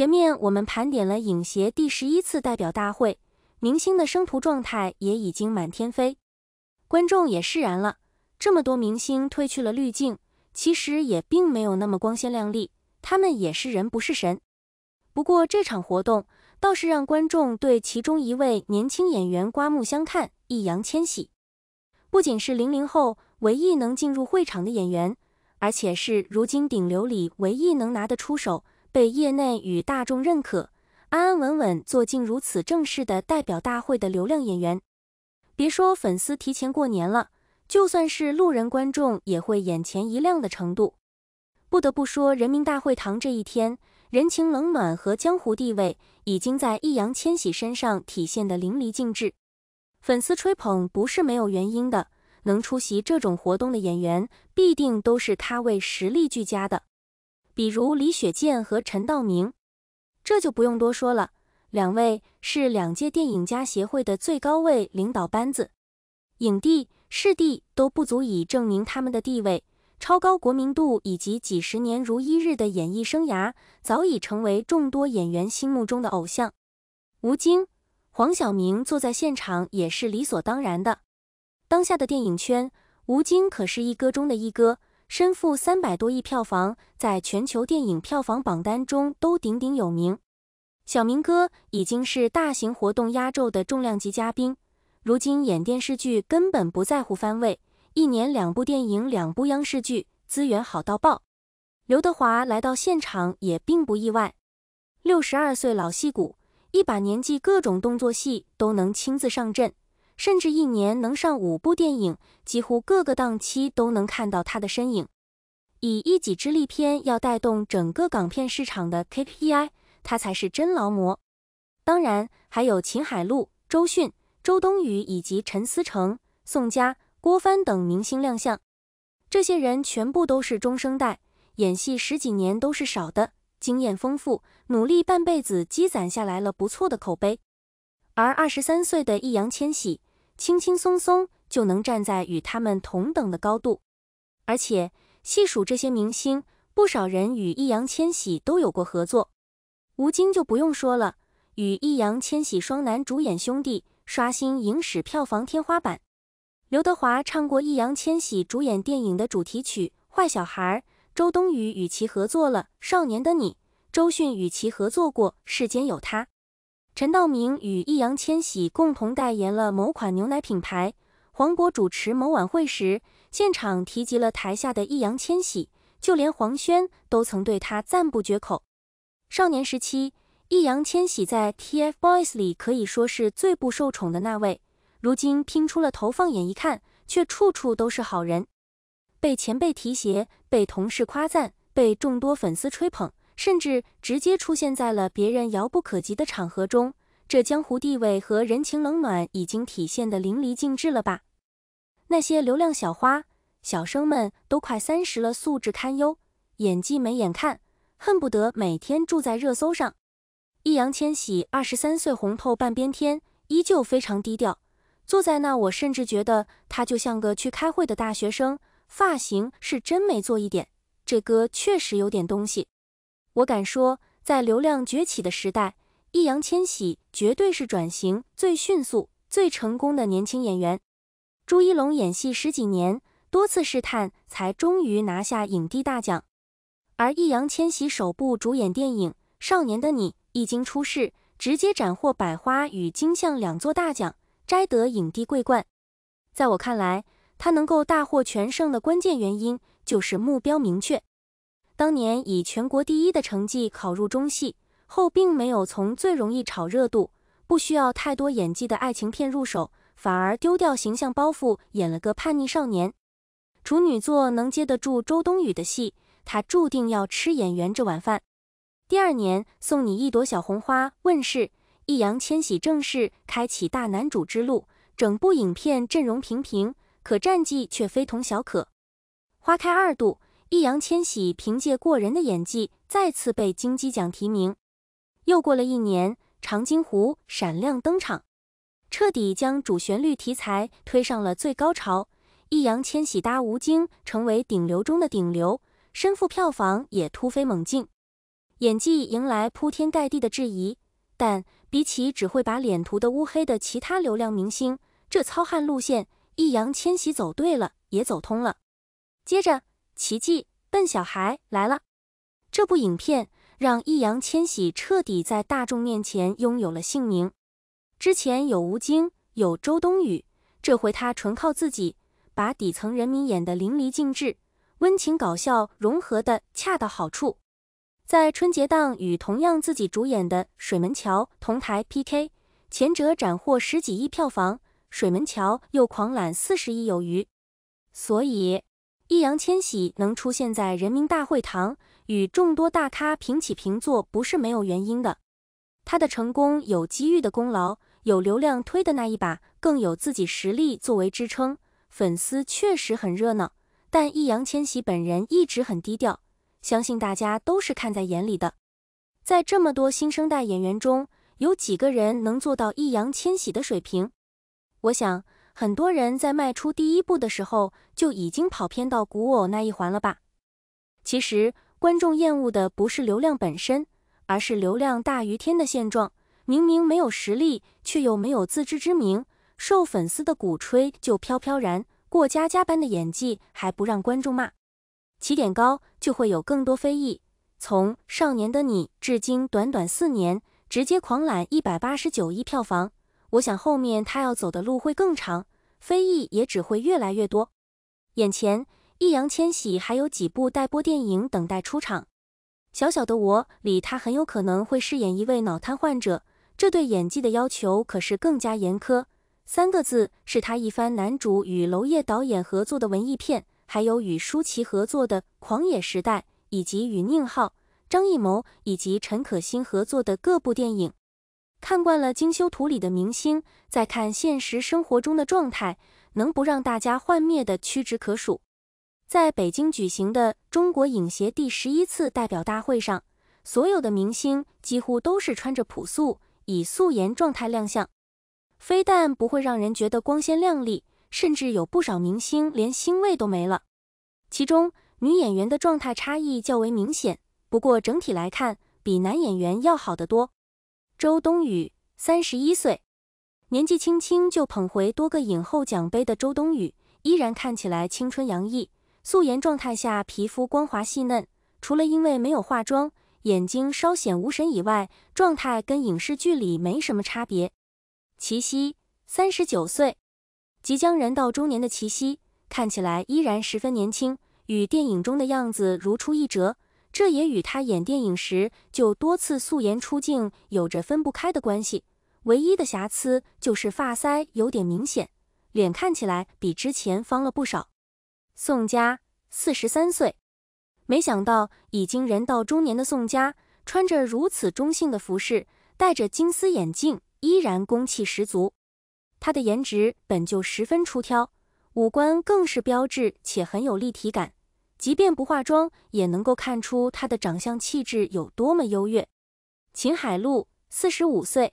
前面我们盘点了影协第十一次代表大会，明星的生图状态也已经满天飞，观众也释然了。这么多明星褪去了滤镜，其实也并没有那么光鲜亮丽，他们也是人，不是神。不过这场活动倒是让观众对其中一位年轻演员刮目相看——易烊千玺。不仅是零零后唯一能进入会场的演员，而且是如今顶流里唯一能拿得出手。被业内与大众认可，安安稳稳做进如此正式的代表大会的流量演员，别说粉丝提前过年了，就算是路人观众也会眼前一亮的程度。不得不说，人民大会堂这一天，人情冷暖和江湖地位，已经在易烊千玺身上体现的淋漓尽致。粉丝吹捧不是没有原因的，能出席这种活动的演员，必定都是咖位实力俱佳的。比如李雪健和陈道明，这就不用多说了。两位是两届电影家协会的最高位领导班子，影帝、视帝都不足以证明他们的地位。超高国民度以及几十年如一日的演艺生涯，早已成为众多演员心目中的偶像。吴京、黄晓明坐在现场也是理所当然的。当下的电影圈，吴京可是一哥中的一哥。身负三百多亿票房，在全球电影票房榜单中都鼎鼎有名。小明哥已经是大型活动压轴的重量级嘉宾，如今演电视剧根本不在乎番位，一年两部电影、两部央视剧，资源好到爆。刘德华来到现场也并不意外，六十二岁老戏骨，一把年纪，各种动作戏都能亲自上阵。甚至一年能上五部电影，几乎各个档期都能看到他的身影。以一己之力片要带动整个港片市场的 KPI，他才是真劳模。当然，还有秦海璐、周迅、周冬雨以及陈思诚、宋佳、郭帆等明星亮相。这些人全部都是中生代，演戏十几年都是少的，经验丰富，努力半辈子积攒下来了不错的口碑。而二十三岁的易烊千玺。轻轻松松就能站在与他们同等的高度，而且细数这些明星，不少人与易烊千玺都有过合作。吴京就不用说了，与易烊千玺双男主演兄弟，刷新影史票房天花板。刘德华唱过易烊千玺主演电影的主题曲《坏小孩》，周冬雨与其合作了《少年的你》，周迅与其合作过《世间有他》。陈道明与易烊千玺共同代言了某款牛奶品牌。黄渤主持某晚会时，现场提及了台下的易烊千玺，就连黄轩都曾对他赞不绝口。少年时期，易烊千玺在 TFBOYS 里可以说是最不受宠的那位。如今拼出了头，放眼一看，却处处都是好人，被前辈提携，被同事夸赞，被众多粉丝吹捧。甚至直接出现在了别人遥不可及的场合中，这江湖地位和人情冷暖已经体现得淋漓尽致了吧？那些流量小花小生们都快三十了，素质堪忧，演技没眼看，恨不得每天住在热搜上。易烊千玺二十三岁红透半边天，依旧非常低调，坐在那我甚至觉得他就像个去开会的大学生，发型是真没做一点。这歌确实有点东西。我敢说，在流量崛起的时代，易烊千玺绝对是转型最迅速、最成功的年轻演员。朱一龙演戏十几年，多次试探，才终于拿下影帝大奖。而易烊千玺首部主演电影《少年的你》一经出世，直接斩获百花与金像两座大奖，摘得影帝桂冠。在我看来，他能够大获全胜的关键原因就是目标明确。当年以全国第一的成绩考入中戏后，并没有从最容易炒热度、不需要太多演技的爱情片入手，反而丢掉形象包袱，演了个叛逆少年。处女座能接得住周冬雨的戏，他注定要吃演员这碗饭。第二年，《送你一朵小红花》问世，易烊千玺正式开启大男主之路。整部影片阵容平平，可战绩却非同小可。花开二度。易烊千玺凭借过人的演技再次被金鸡奖提名。又过了一年，《长津湖》闪亮登场，彻底将主旋律题材推上了最高潮。易烊千玺搭吴京，成为顶流中的顶流，身负票房也突飞猛进，演技迎来铺天盖地的质疑。但比起只会把脸涂得乌黑的其他流量明星，这糙汉路线，易烊千玺走对了，也走通了。接着。奇迹笨小孩来了，这部影片让易烊千玺彻底在大众面前拥有了姓名。之前有吴京，有周冬雨，这回他纯靠自己，把底层人民演得淋漓尽致，温情搞笑融合的恰到好处。在春节档与同样自己主演的《水门桥》同台 PK，前者斩获十几亿票房，《水门桥》又狂揽四十亿有余，所以。易烊千玺能出现在人民大会堂与众多大咖平起平坐，不是没有原因的。他的成功有机遇的功劳，有流量推的那一把，更有自己实力作为支撑。粉丝确实很热闹，但易烊千玺本人一直很低调，相信大家都是看在眼里的。在这么多新生代演员中，有几个人能做到易烊千玺的水平？我想。很多人在迈出第一步的时候就已经跑偏到古偶那一环了吧？其实观众厌恶的不是流量本身，而是流量大于天的现状。明明没有实力，却又没有自知之明，受粉丝的鼓吹就飘飘然，过家家般的演技还不让观众骂。起点高就会有更多非议。从《少年的你》至今短短四年，直接狂揽一百八十九亿票房。我想后面他要走的路会更长，非议也只会越来越多。眼前，易烊千玺还有几部待播电影等待出场，《小小的我》里他很有可能会饰演一位脑瘫患者，这对演技的要求可是更加严苛。三个字是他一番男主与娄烨导演合作的文艺片，还有与舒淇合作的《狂野时代》，以及与宁浩、张艺谋以及陈可辛合作的各部电影。看惯了精修图里的明星，再看现实生活中的状态，能不让大家幻灭的屈指可数。在北京举行的中国影协第十一次代表大会上，所有的明星几乎都是穿着朴素，以素颜状态亮相，非但不会让人觉得光鲜亮丽，甚至有不少明星连星味都没了。其中女演员的状态差异较为明显，不过整体来看，比男演员要好得多。周冬雨，三十一岁，年纪轻轻就捧回多个影后奖杯的周冬雨，依然看起来青春洋溢，素颜状态下皮肤光滑细嫩，除了因为没有化妆，眼睛稍显无神以外，状态跟影视剧里没什么差别。齐溪，三十九岁，即将人到中年的齐溪，看起来依然十分年轻，与电影中的样子如出一辙。这也与他演电影时就多次素颜出镜有着分不开的关系。唯一的瑕疵就是发腮有点明显，脸看起来比之前方了不少。宋佳四十三岁，没想到已经人到中年的宋佳，穿着如此中性的服饰，戴着金丝眼镜，依然攻气十足。她的颜值本就十分出挑，五官更是标致且很有立体感。即便不化妆，也能够看出她的长相气质有多么优越。秦海璐，四十五岁，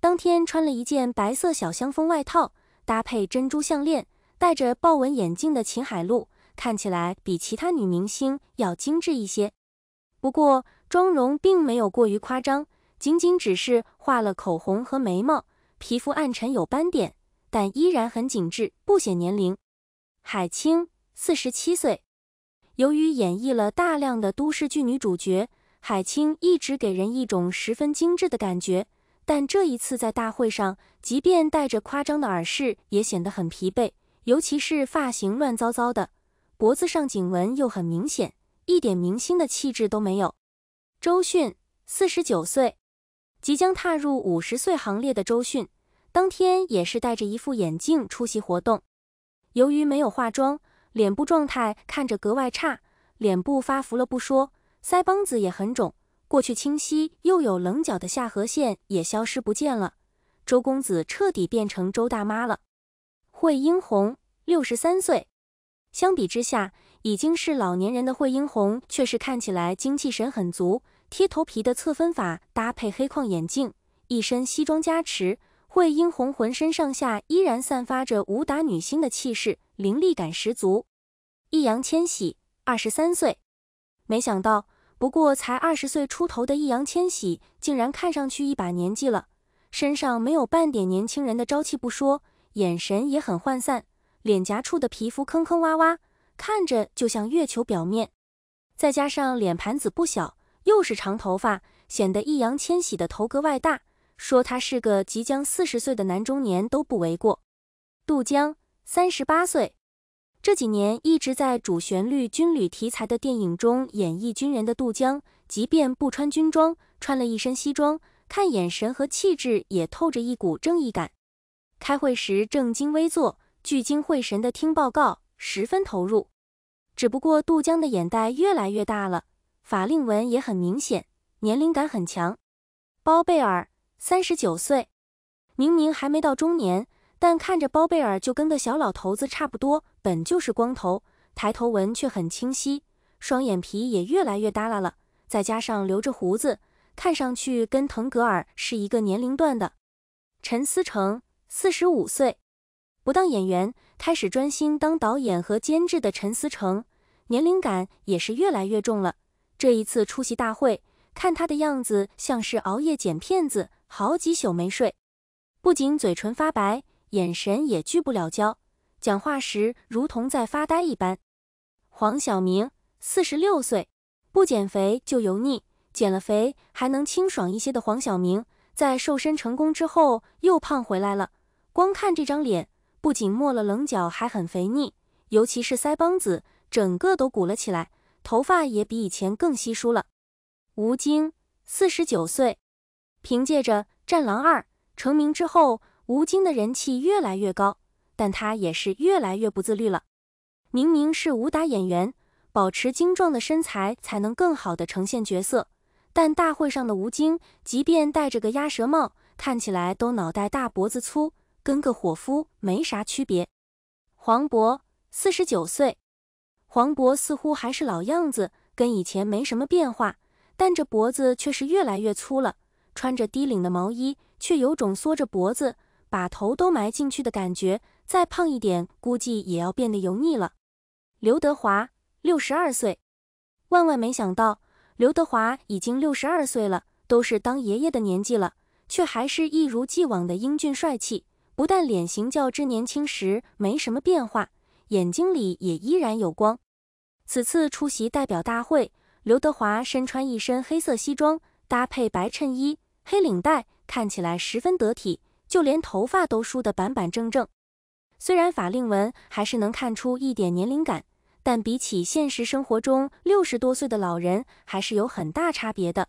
当天穿了一件白色小香风外套，搭配珍珠项链，戴着豹纹眼镜的秦海璐看起来比其他女明星要精致一些。不过妆容并没有过于夸张，仅仅只是画了口红和眉毛，皮肤暗沉有斑点，但依然很紧致，不显年龄。海清，四十七岁。由于演绎了大量的都市剧女主角，海清一直给人一种十分精致的感觉。但这一次在大会上，即便戴着夸张的耳饰，也显得很疲惫，尤其是发型乱糟糟的，脖子上颈纹又很明显，一点明星的气质都没有。周迅，四十九岁，即将踏入五十岁行列的周迅，当天也是戴着一副眼镜出席活动。由于没有化妆。脸部状态看着格外差，脸部发福了不说，腮帮子也很肿，过去清晰又有棱角的下颌线也消失不见了，周公子彻底变成周大妈了。惠英红六十三岁，相比之下，已经是老年人的惠英红却是看起来精气神很足，贴头皮的侧分法搭配黑框眼镜，一身西装加持。惠英红浑身上下依然散发着武打女星的气势，凌厉感十足。易烊千玺，二十三岁，没想到不过才二十岁出头的易烊千玺，竟然看上去一把年纪了。身上没有半点年轻人的朝气不说，眼神也很涣散，脸颊处的皮肤坑坑洼洼，看着就像月球表面。再加上脸盘子不小，又是长头发，显得易烊千玺的头格外大。说他是个即将四十岁的男中年都不为过。杜江三十八岁，这几年一直在主旋律军旅题材的电影中演绎军人的杜江，即便不穿军装，穿了一身西装，看眼神和气质也透着一股正义感。开会时正襟危坐，聚精会神地听报告，十分投入。只不过杜江的眼袋越来越大了，法令纹也很明显，年龄感很强。包贝尔。三十九岁，明明还没到中年，但看着包贝尔就跟个小老头子差不多。本就是光头，抬头纹却很清晰，双眼皮也越来越耷拉了，再加上留着胡子，看上去跟腾格尔是一个年龄段的。陈思成四十五岁，不当演员，开始专心当导演和监制的陈思成，年龄感也是越来越重了。这一次出席大会。看他的样子，像是熬夜剪片子，好几宿没睡，不仅嘴唇发白，眼神也聚不了焦，讲话时如同在发呆一般。黄晓明四十六岁，不减肥就油腻，减了肥还能清爽一些的黄晓明，在瘦身成功之后又胖回来了。光看这张脸，不仅没了棱角，还很肥腻，尤其是腮帮子，整个都鼓了起来，头发也比以前更稀疏了。吴京四十九岁，凭借着《战狼二》成名之后，吴京的人气越来越高，但他也是越来越不自律了。明明是武打演员，保持精壮的身材才能更好的呈现角色，但大会上的吴京，即便戴着个鸭舌帽，看起来都脑袋大脖子粗，跟个伙夫没啥区别。黄渤四十九岁，黄渤似乎还是老样子，跟以前没什么变化。但这脖子却是越来越粗了，穿着低领的毛衣，却有种缩着脖子把头都埋进去的感觉。再胖一点，估计也要变得油腻了。刘德华，六十二岁，万万没想到，刘德华已经六十二岁了，都是当爷爷的年纪了，却还是一如既往的英俊帅气。不但脸型较之年轻时没什么变化，眼睛里也依然有光。此次出席代表大会。刘德华身穿一身黑色西装，搭配白衬衣、黑领带，看起来十分得体，就连头发都梳得板板正正。虽然法令纹还是能看出一点年龄感，但比起现实生活中六十多岁的老人，还是有很大差别的。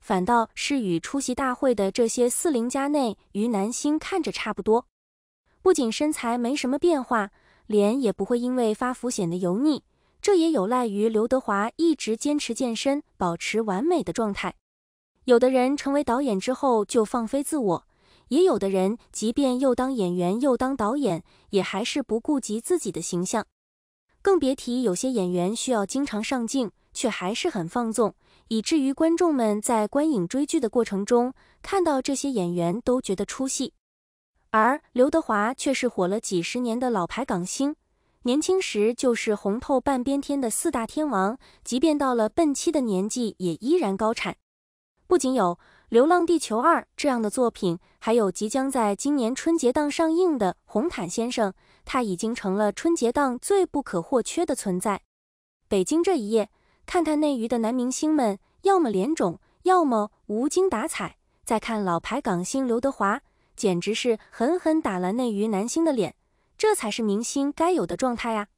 反倒是与出席大会的这些四零加内娱男星看着差不多，不仅身材没什么变化，脸也不会因为发福显得油腻。这也有赖于刘德华一直坚持健身，保持完美的状态。有的人成为导演之后就放飞自我，也有的人即便又当演员又当导演，也还是不顾及自己的形象。更别提有些演员需要经常上镜，却还是很放纵，以至于观众们在观影追剧的过程中看到这些演员都觉得出戏。而刘德华却是火了几十年的老牌港星。年轻时就是红透半边天的四大天王，即便到了奔七的年纪，也依然高产。不仅有《流浪地球二》这样的作品，还有即将在今年春节档上映的《红毯先生》，他已经成了春节档最不可或缺的存在。北京这一夜，看看内娱的男明星们，要么脸肿，要么无精打采；再看老牌港星刘德华，简直是狠狠打了内娱男星的脸。这才是明星该有的状态呀！